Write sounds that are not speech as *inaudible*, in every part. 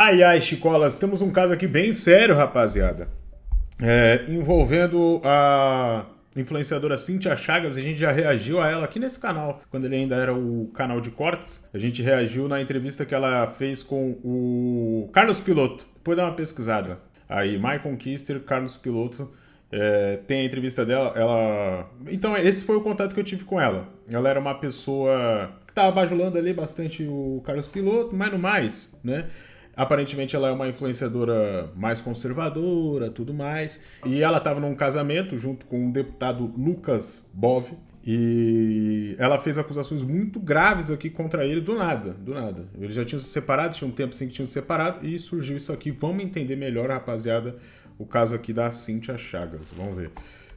Ai, ai, Chicolas, temos um caso aqui bem sério, rapaziada. É, envolvendo a influenciadora Cintia Chagas, a gente já reagiu a ela aqui nesse canal, quando ele ainda era o canal de cortes. A gente reagiu na entrevista que ela fez com o Carlos Piloto. Depois dá uma pesquisada. Aí, Michael Kister, Carlos Piloto. É, tem a entrevista dela, ela. Então, esse foi o contato que eu tive com ela. Ela era uma pessoa que tava bajulando ali bastante o Carlos Piloto, mas no mais, né? Aparentemente ela é uma influenciadora mais conservadora, tudo mais. E ela estava num casamento junto com o deputado Lucas Bove. E ela fez acusações muito graves aqui contra ele do nada, do nada. Eles já tinham se separado, tinha um tempo assim que tinham se separado e surgiu isso aqui. Vamos entender melhor, rapaziada, o caso aqui da Cíntia Chagas. Vamos ver.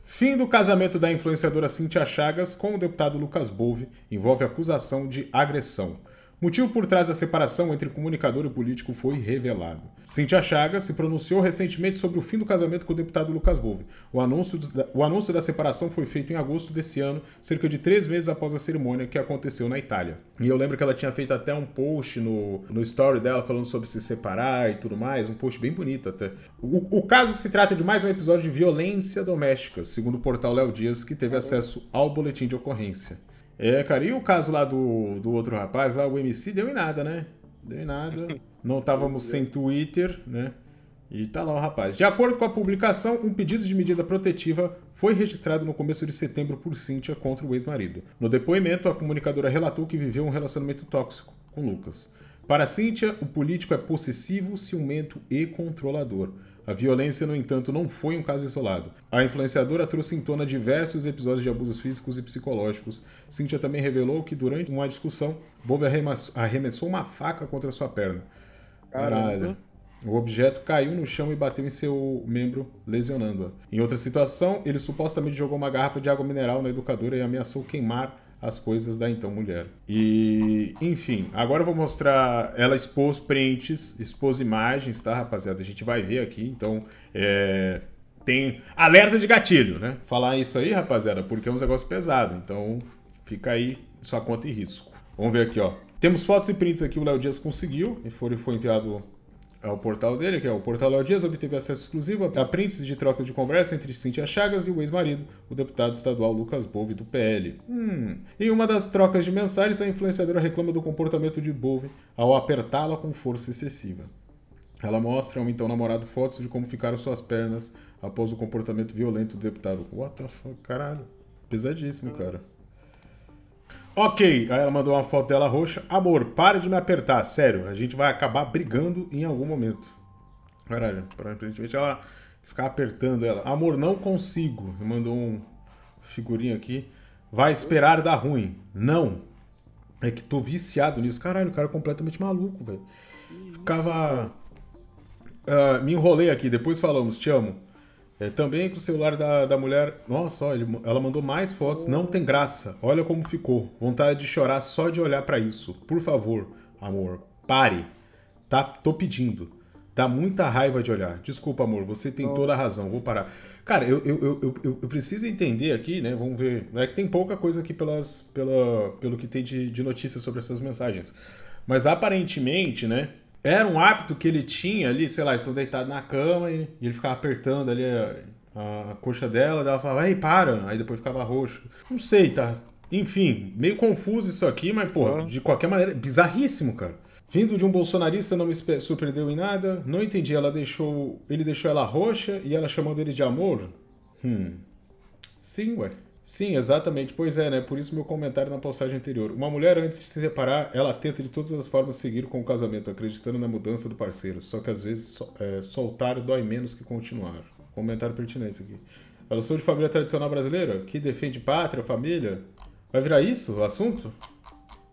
Fim do casamento da influenciadora Cíntia Chagas com o deputado Lucas Bove envolve acusação de agressão motivo por trás da separação entre comunicador e político foi revelado. Cintia Chagas se pronunciou recentemente sobre o fim do casamento com o deputado Lucas Bove. O anúncio, da, o anúncio da separação foi feito em agosto desse ano, cerca de três meses após a cerimônia que aconteceu na Itália. E eu lembro que ela tinha feito até um post no, no story dela falando sobre se separar e tudo mais, um post bem bonito até. O, o caso se trata de mais um episódio de violência doméstica, segundo o portal Léo Dias, que teve tá acesso ao boletim de ocorrência. É, cara, e o caso lá do, do outro rapaz, lá o MC, deu em nada, né? Deu em nada. Não estávamos sem é. Twitter, né? E tá lá o rapaz. De acordo com a publicação, um pedido de medida protetiva foi registrado no começo de setembro por Cíntia contra o ex-marido. No depoimento, a comunicadora relatou que viveu um relacionamento tóxico com Lucas. Para Cíntia, o político é possessivo, ciumento e controlador. A violência, no entanto, não foi um caso isolado. A influenciadora trouxe em tona diversos episódios de abusos físicos e psicológicos. Cynthia também revelou que, durante uma discussão, Bove arremessou uma faca contra sua perna. Caralho. O objeto caiu no chão e bateu em seu membro, lesionando-a. Em outra situação, ele supostamente jogou uma garrafa de água mineral na educadora e ameaçou queimar as coisas da então mulher. E, enfim, agora eu vou mostrar. Ela expôs prints expôs imagens, tá, rapaziada? A gente vai ver aqui, então. É, tem alerta de gatilho, né? Falar isso aí, rapaziada, porque é um negócio pesado. Então, fica aí sua conta em risco. Vamos ver aqui, ó. Temos fotos e prints aqui, o Léo Dias conseguiu, e foi, foi enviado ao é portal dele, que é o Portal Léo Dias, obteve acesso exclusivo a prints de troca de conversa entre Cintia Chagas e o ex-marido, o deputado estadual Lucas Bove, do PL. Hum. Em uma das trocas de mensagens, a influenciadora reclama do comportamento de Bove ao apertá-la com força excessiva. Ela mostra ao então namorado fotos de como ficaram suas pernas após o comportamento violento do deputado. What the fuck, caralho. Pesadíssimo, cara. Ok, aí ela mandou uma foto dela roxa. Amor, Pare de me apertar, sério. A gente vai acabar brigando em algum momento. Caralho, aparentemente ela ficar apertando ela. Amor, não consigo. Mandou um figurinho aqui. Vai esperar dar ruim. Não. É que tô viciado nisso. Caralho, o cara é completamente maluco, velho. Ficava. Uh, me enrolei aqui, depois falamos, te amo. É, também com o celular da, da mulher. Nossa, olha, ela mandou mais fotos. Não tem graça. Olha como ficou. Vontade de chorar só de olhar para isso. Por favor, amor, pare. Tá, tô pedindo. Dá muita raiva de olhar. Desculpa, amor, você tem toda a razão. Vou parar. Cara, eu, eu, eu, eu, preciso entender aqui, né? Vamos ver. É que tem pouca coisa aqui pelas, pela, pelo que tem de, de notícias sobre essas mensagens. Mas aparentemente, né? Era um hábito que ele tinha ali, sei lá, estão deitado na cama e, ele ficava apertando ali a, a coxa dela, ela falava, ei, para, aí depois ficava roxo. Não sei, tá? Enfim, meio confuso isso aqui, mas, pô, de qualquer maneira, bizarríssimo, cara. Vindo de um bolsonarista, não me surpreendeu em nada. Não entendi, ela deixou. Ele deixou ela roxa e ela chamando ele de amor? Hum. Sim, ué. Sim, exatamente. Pois é, né? Por isso meu comentário na postagem anterior. Uma mulher, antes de se separar, ela tenta de todas as formas seguir com o casamento, acreditando na mudança do parceiro. Só que às vezes é, soltar dói menos que continuar. Comentário pertinente aqui. ela sou de família tradicional brasileira? Que defende pátria, família? Vai virar isso o assunto?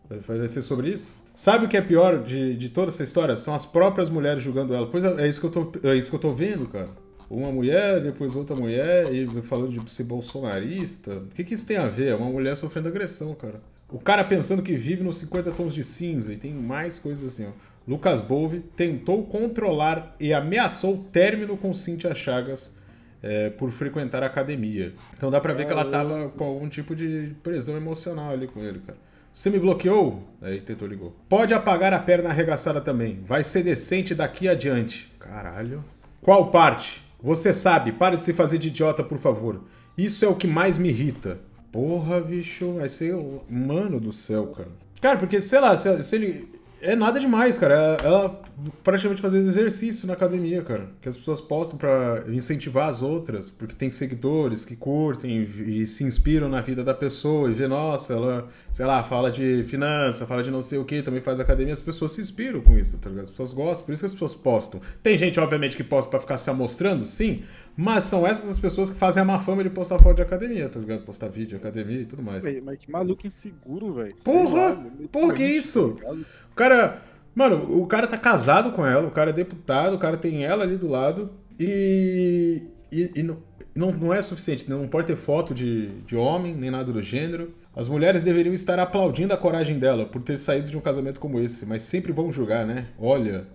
Vai ser sobre isso? Sabe o que é pior de, de toda essa história? São as próprias mulheres julgando ela. Pois é, é isso que eu tô, é isso que eu tô vendo, cara uma mulher, depois outra mulher, e falando de ser bolsonarista. O que, que isso tem a ver? É uma mulher sofrendo agressão, cara. O cara pensando que vive nos 50 tons de cinza e tem mais coisas assim, ó. Lucas Bove tentou controlar e ameaçou término com Cíntia Chagas é, por frequentar a academia. Então dá pra ver que ela tava com algum tipo de pressão emocional ali com ele, cara. Você me bloqueou? Aí tentou ligou. Pode apagar a perna arregaçada também. Vai ser decente daqui adiante. Caralho. Qual parte? Você sabe, para de se fazer de idiota, por favor. Isso é o que mais me irrita. Porra, bicho, vai ser. Mano do céu, cara. Cara, porque, sei lá, se, se ele. É nada demais, cara. Ela, ela praticamente faz exercício na academia, cara. Que as pessoas postam para incentivar as outras, porque tem seguidores que curtem e, se inspiram na vida da pessoa e vê, nossa, ela, sei lá, fala de finança, fala de não sei o que, também faz academia. As pessoas se inspiram com isso, tá ligado? As pessoas gostam, por isso que as pessoas postam. Tem gente, obviamente, que posta para ficar se amostrando, sim, mas são essas as pessoas que fazem a má fama de postar foto de academia, tá ligado? Postar vídeo de academia e tudo mais. mas que maluco inseguro, velho. Porra! Lá, que isso? Tá cara. Mano, o cara tá casado com ela, o cara é deputado, o cara tem ela ali do lado. E. E, e não, não, não é suficiente, né? não pode ter foto de, de homem, nem nada do gênero. As mulheres deveriam estar aplaudindo a coragem dela por ter saído de um casamento como esse, mas sempre vão julgar, né? Olha,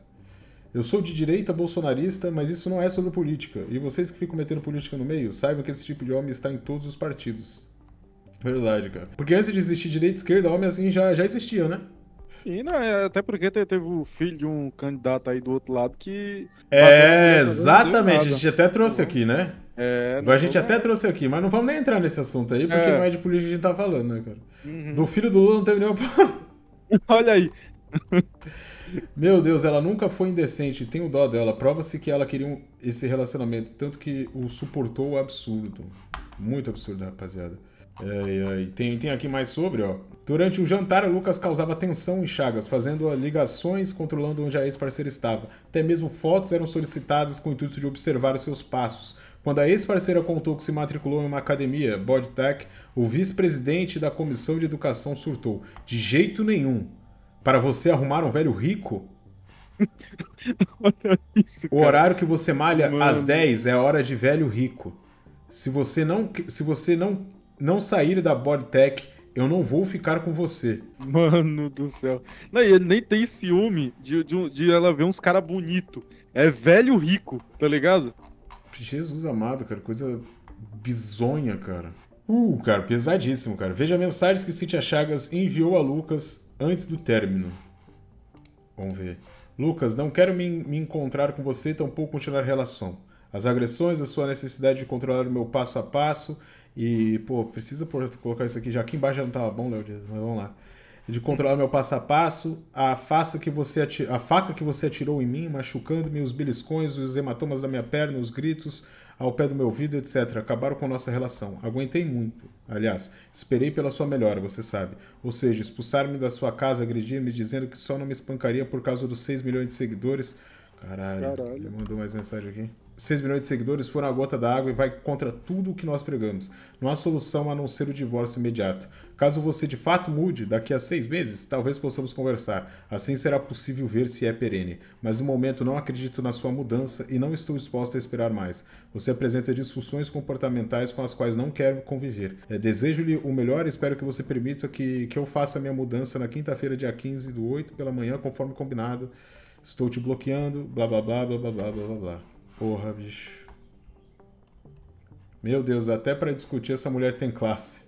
eu sou de direita bolsonarista, mas isso não é sobre política. E vocês que ficam metendo política no meio, saibam que esse tipo de homem está em todos os partidos. Verdade, cara. Porque antes de existir direita e esquerda, homem assim já, já existia, né? E não, né, é, até porque teve o filho de um candidato aí do outro lado que. É, exatamente. A gente até trouxe aqui, né? É, a gente até trouxe aqui, mas não vamos nem entrar nesse assunto aí, porque é. não é de política que a gente tá falando, né, cara? Uhum. Do filho do Lula não teve nenhuma. *laughs* Olha aí. Meu Deus, ela nunca foi indecente, tenho dó dela. Prova-se que ela queria um, esse relacionamento, tanto que o suportou o absurdo. Muito absurdo, rapaziada. É, é, tem, tem aqui mais sobre, ó. Durante o jantar, Lucas causava tensão em Chagas, fazendo ligações, controlando onde a ex-parceira estava. Até mesmo fotos eram solicitadas com o intuito de observar os seus passos. Quando a ex-parceira contou que se matriculou em uma academia, Bodtech, o vice-presidente da comissão de educação surtou: De jeito nenhum. Para você arrumar um velho rico? *laughs* Olha isso, cara. O horário que você malha Mano. às 10 é a hora de velho rico. Se você não, se você não não sair da Bodytech, eu não vou ficar com você. Mano do céu. Não, e ele nem tem ciúme de, de, de ela ver uns cara bonito. É velho rico, tá ligado? Jesus amado, cara, coisa bizonha, cara. Uh, cara, pesadíssimo, cara. Veja mensagens que Cintia Chagas enviou a Lucas antes do término. Vamos ver. Lucas, não quero me, me encontrar com você, tampouco continuar a relação. As agressões, a sua necessidade de controlar o meu passo a passo, e, pô, precisa colocar isso aqui já. Aqui embaixo já não tava tá bom, Léo Dias, mas vamos lá. De controlar meu passo a passo, a, faça que você a faca que você atirou em mim, machucando-me, os beliscões, os hematomas da minha perna, os gritos ao pé do meu ouvido, etc. Acabaram com nossa relação. Aguentei muito. Aliás, esperei pela sua melhora, você sabe. Ou seja, expulsar-me da sua casa, agredir-me, dizendo que só não me espancaria por causa dos 6 milhões de seguidores. Caralho, Caralho. ele mandou mais mensagem aqui. 6 milhões de seguidores foram a gota d'água e vai contra tudo o que nós pregamos. Não há solução a não ser o divórcio imediato. Caso você de fato mude, daqui a seis meses, talvez possamos conversar. Assim será possível ver se é perene. Mas no momento não acredito na sua mudança e não estou disposta a esperar mais. Você apresenta disfunções comportamentais com as quais não quero conviver. É, desejo-lhe o melhor e espero que você permita que, que eu faça minha mudança na quinta-feira, dia 15 do 8 pela manhã, conforme combinado. Estou te bloqueando, blá blá blá blá blá blá blá blá. Porra, bicho. Meu Deus, até para discutir essa mulher tem classe.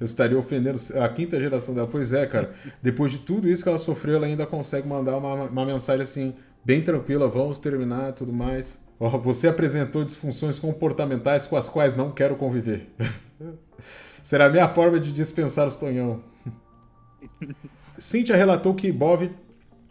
Eu estaria ofendendo a quinta geração dela. Pois é, cara. Depois de tudo isso que ela sofreu, ela ainda consegue mandar uma, uma mensagem assim, bem tranquila, vamos terminar tudo mais. Oh, você apresentou disfunções comportamentais com as quais não quero conviver. *laughs* Será a minha forma de dispensar os Tonhão. Cíntia relatou que Bob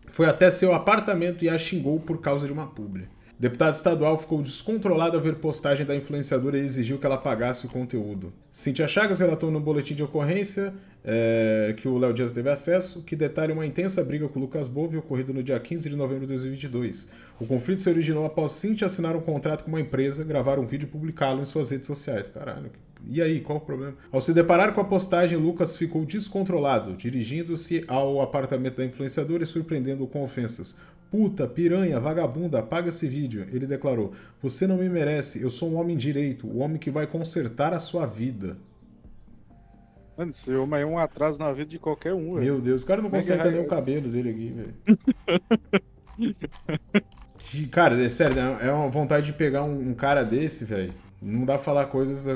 foi até seu apartamento e a xingou por causa de uma publi. Deputado estadual ficou descontrolado ao ver postagem da influenciadora e exigiu que ela pagasse o conteúdo. Cintia Chagas relatou no boletim de ocorrência é, que o Léo Dias teve acesso, que detalha uma intensa briga com o Lucas Bove ocorrido no dia 15 de novembro de 2022. O conflito se originou após Cintia assinar um contrato com uma empresa, gravar um vídeo e publicá-lo em suas redes sociais. Caralho, e aí, qual o problema? Ao se deparar com a postagem, Lucas ficou descontrolado, dirigindo-se ao apartamento da influenciadora e surpreendendo-o com ofensas. Puta, piranha, vagabunda, apaga esse vídeo. Ele declarou: Você não me merece, eu sou um homem direito, o homem que vai consertar a sua vida. Mano, esse homem é, é um atraso na vida de qualquer um, velho. Meu Deus, o cara não é conserta nem o é? cabelo dele aqui, velho. *laughs* cara, é sério, né, é uma vontade de pegar um, um cara desse, velho. Não dá pra falar coisas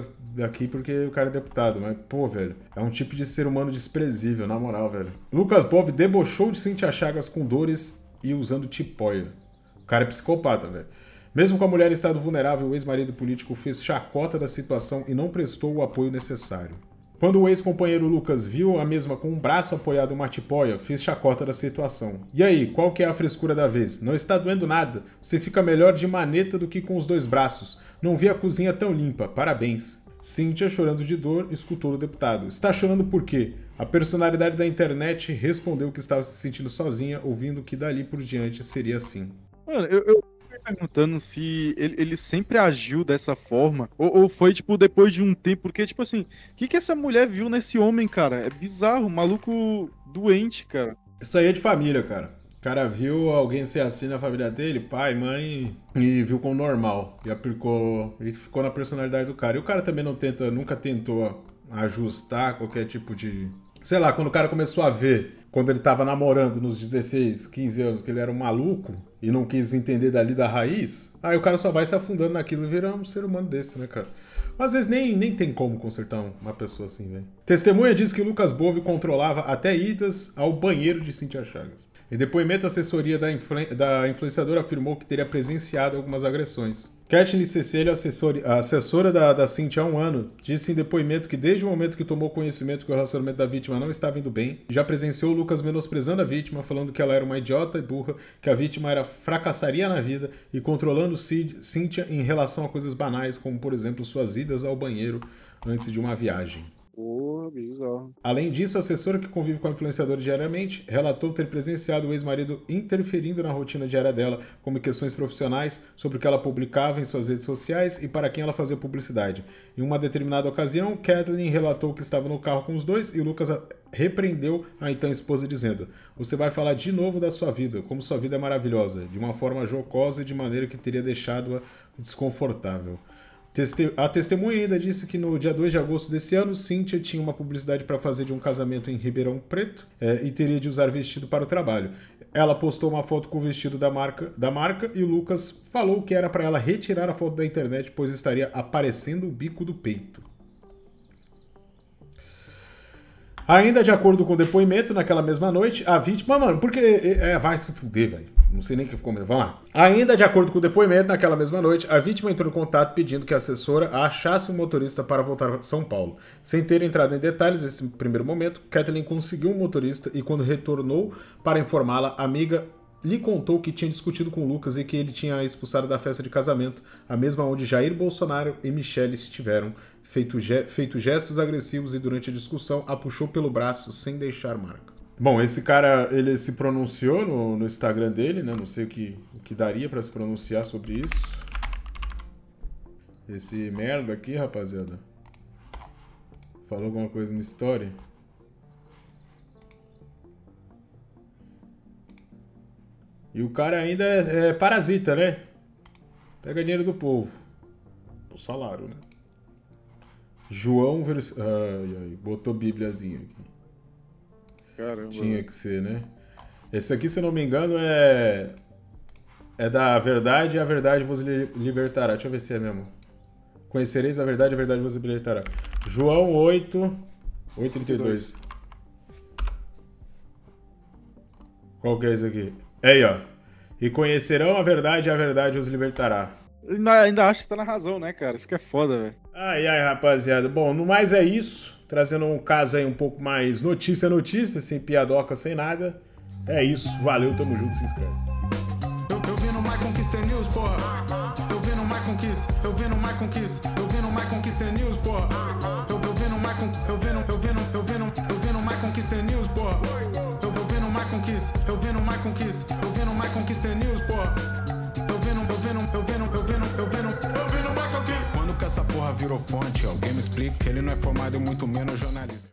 aqui porque o cara é deputado, mas, pô, velho, é um tipo de ser humano desprezível, na moral, velho. Lucas Bove debochou de Cintia Chagas com dores e usando tipóia. O cara é psicopata, velho. Mesmo com a mulher em estado vulnerável, o ex-marido político fez chacota da situação e não prestou o apoio necessário. Quando o ex-companheiro Lucas viu a mesma com um braço apoiado em uma tipóia, fez chacota da situação. E aí, qual que é a frescura da vez? Não está doendo nada. Você fica melhor de maneta do que com os dois braços. Não vi a cozinha tão limpa. Parabéns. Cíntia, chorando de dor, escutou o deputado. Está chorando por quê? A personalidade da internet respondeu que estava se sentindo sozinha, ouvindo que dali por diante seria assim. Mano, eu, eu perguntando se ele, ele, sempre agiu dessa forma, ou, ou, foi, tipo, depois de um tempo, porque, tipo assim, o que, que essa mulher viu nesse homem, cara? É bizarro, maluco doente, cara. Isso aí é de família, cara cara viu alguém ser assim na família dele, pai, mãe, e viu como normal. E aplicou. E ficou na personalidade do cara. E o cara também não tenta, nunca tentou ajustar qualquer tipo de. Sei lá, quando o cara começou a ver, quando ele tava namorando nos 16, 15 anos, que ele era um maluco e não quis entender dali da raiz, aí o cara só vai se afundando naquilo e vira um ser humano desse, né, cara? Mas às vezes nem, nem tem como consertar uma pessoa assim, velho. Né? Testemunha diz que Lucas Bove controlava até idas ao banheiro de Cintia Chagas. Em depoimento, a assessoria da, influ da influenciadora afirmou que teria presenciado algumas agressões. Katniss Cecília, a assessora da, da Cintia há um ano, disse em depoimento que desde o momento que tomou conhecimento que o relacionamento da vítima não estava indo bem, já presenciou Lucas menosprezando a vítima, falando que ela era uma idiota e burra, que a vítima era fracassaria na vida e controlando Cid, Cynthia em relação a coisas banais, como por exemplo suas idas ao banheiro antes de uma viagem. Além disso, a assessora que convive com a influenciadora diariamente relatou ter presenciado o ex-marido interferindo na rotina diária dela, como questões profissionais, sobre o que ela publicava em suas redes sociais e para quem ela fazia publicidade. Em uma determinada ocasião, Kathleen relatou que estava no carro com os dois e Lucas repreendeu a então esposa, dizendo: Você vai falar de novo da sua vida, como sua vida é maravilhosa, de uma forma jocosa e de maneira que teria deixado-a desconfortável. A testemunha ainda disse que no dia 2 de agosto desse ano, Cynthia tinha uma publicidade para fazer de um casamento em Ribeirão Preto é, e teria de usar vestido para o trabalho. Ela postou uma foto com o vestido da marca, da marca e Lucas falou que era para ela retirar a foto da internet, pois estaria aparecendo o bico do peito. Ainda de acordo com o depoimento, naquela mesma noite, a vítima. Mano, porque. É, é, vai se fuder, velho. Não sei nem o que ficou mesmo. Vamos lá. Ainda de acordo com o depoimento, naquela mesma noite, a vítima entrou em contato pedindo que a assessora achasse um motorista para voltar para São Paulo. Sem ter entrado em detalhes nesse primeiro momento, Kathleen conseguiu um motorista e, quando retornou para informá-la, a amiga lhe contou que tinha discutido com Lucas e que ele tinha expulsado da festa de casamento, a mesma onde Jair Bolsonaro e Michelle estiveram, feito, ge feito gestos agressivos e durante a discussão a puxou pelo braço sem deixar marca. Bom, esse cara, ele se pronunciou no, no Instagram dele, né? Não sei o que, o que daria para se pronunciar sobre isso. Esse merda aqui, rapaziada. Falou alguma coisa no story? E o cara ainda é, é parasita, né? Pega dinheiro do povo. O salário, né? João vers... ai, ai, botou bíbliazinha aqui. Caramba. Tinha que ser, né? Esse aqui, se eu não me engano, é é da verdade e a verdade vos libertará. Deixa eu ver se é mesmo. Conhecereis a verdade e a verdade vos libertará. João 8, 8,32. Qual que é esse aqui? É aí, ó. E conhecerão a verdade e a verdade os libertará. Ainda, ainda acho que tá na razão, né, cara? Isso que é foda, velho. Ai, ai, rapaziada. Bom, no mais é isso. Trazendo um caso aí um pouco mais notícia, notícia, sem piadoca, sem nada. É isso. Valeu, tamo junto, se inscreve. Eu, eu vi no My Conquista News, porra. Eu vi no My Conquista, eu vi no My Conquista, eu vi no My Conquista News, porra. Eu, eu vi no My Conquista, eu vi no, eu vi no, eu vi no, eu vi no My Conquista News, porra. Eu, eu vi no My Conquista, eu vi no My Conquista, eu vi no My Conquista News, porra vendo, eu vendo, eu vendo, eu vendo, eu Venom Michael Quando que essa porra virou fonte? Alguém me explica que ele não é formado e muito menos jornalista.